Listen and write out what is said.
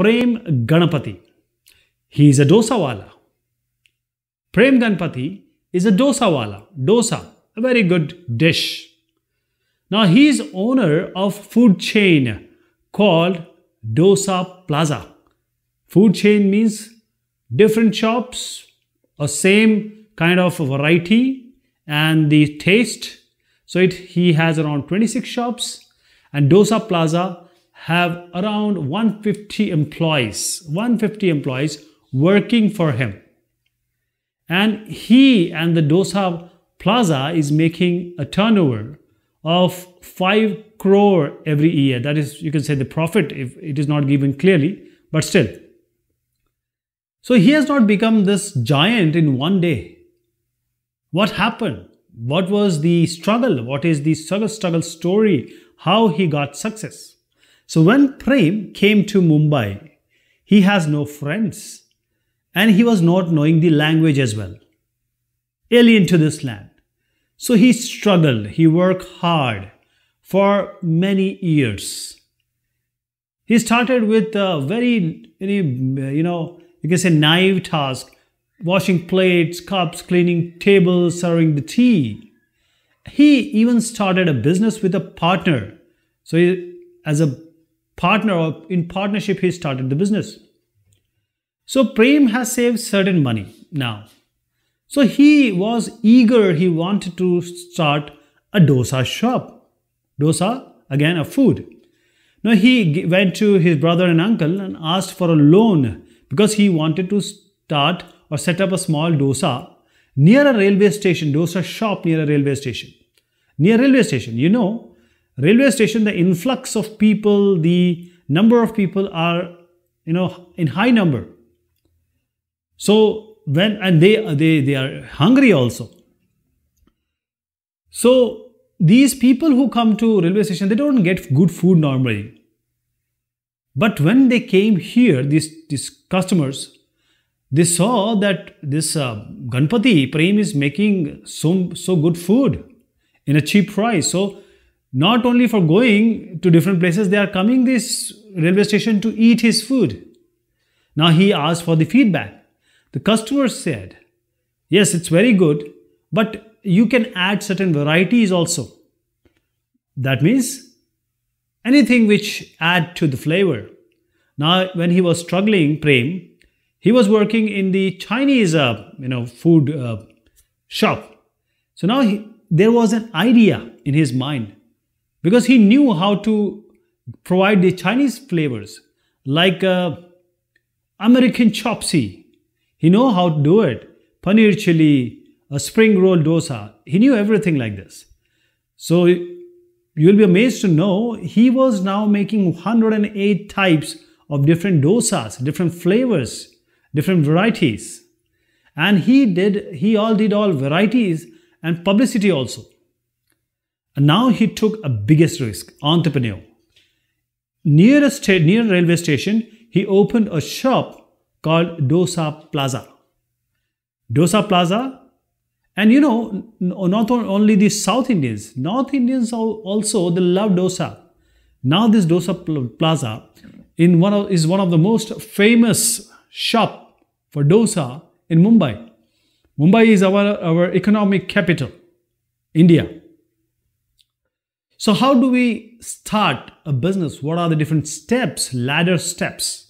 Prem Ganapati. He is a dosawala. Prem Ganapati is a dosawala. Dosa, a very good dish. Now he is owner of food chain called Dosa Plaza. Food chain means different shops or same kind of variety and the taste. So it, he has around 26 shops and Dosa Plaza have around 150 employees 150 employees working for him and he and the dosa plaza is making a turnover of 5 crore every year that is you can say the profit if it is not given clearly but still so he has not become this giant in one day what happened what was the struggle what is the struggle struggle story how he got success so when Prem came to Mumbai, he has no friends and he was not knowing the language as well. Alien to this land. So he struggled, he worked hard for many years. He started with a very, you know, you can say naive task, washing plates, cups, cleaning tables, serving the tea. He even started a business with a partner. So he, as a partner or in partnership he started the business. So Prem has saved certain money now. So he was eager, he wanted to start a dosa shop. Dosa, again, a food. Now he went to his brother and uncle and asked for a loan because he wanted to start or set up a small dosa near a railway station, dosa shop near a railway station. Near a railway station, you know, railway station the influx of people the number of people are you know in high number so when and they they they are hungry also so these people who come to railway station they don't get good food normally but when they came here these these customers they saw that this uh, Ganpati Prem is making so, so good food in a cheap price. So not only for going to different places, they are coming this railway station to eat his food. Now he asked for the feedback. The customer said, yes, it's very good, but you can add certain varieties also. That means anything which add to the flavor. Now, when he was struggling, Prem, he was working in the Chinese, uh, you know, food uh, shop. So now he, there was an idea in his mind because he knew how to provide the Chinese flavors like uh, American chopsy. He know how to do it. Paneer chili, a spring roll dosa. He knew everything like this. So you'll be amazed to know he was now making 108 types of different dosas, different flavors, different varieties. And he did, he all did all varieties and publicity also now he took a biggest risk, entrepreneur. Near a, sta- near a railway station, he opened a shop called Dosa Plaza. Dosa Plaza. And you know, not only the South Indians, North Indians also they love dosa. Now this Dosa Plaza in one of, is one of the most famous shop for dosa in Mumbai. Mumbai is our, our economic capital, India. So how do we start a business? What are the different steps, ladder steps?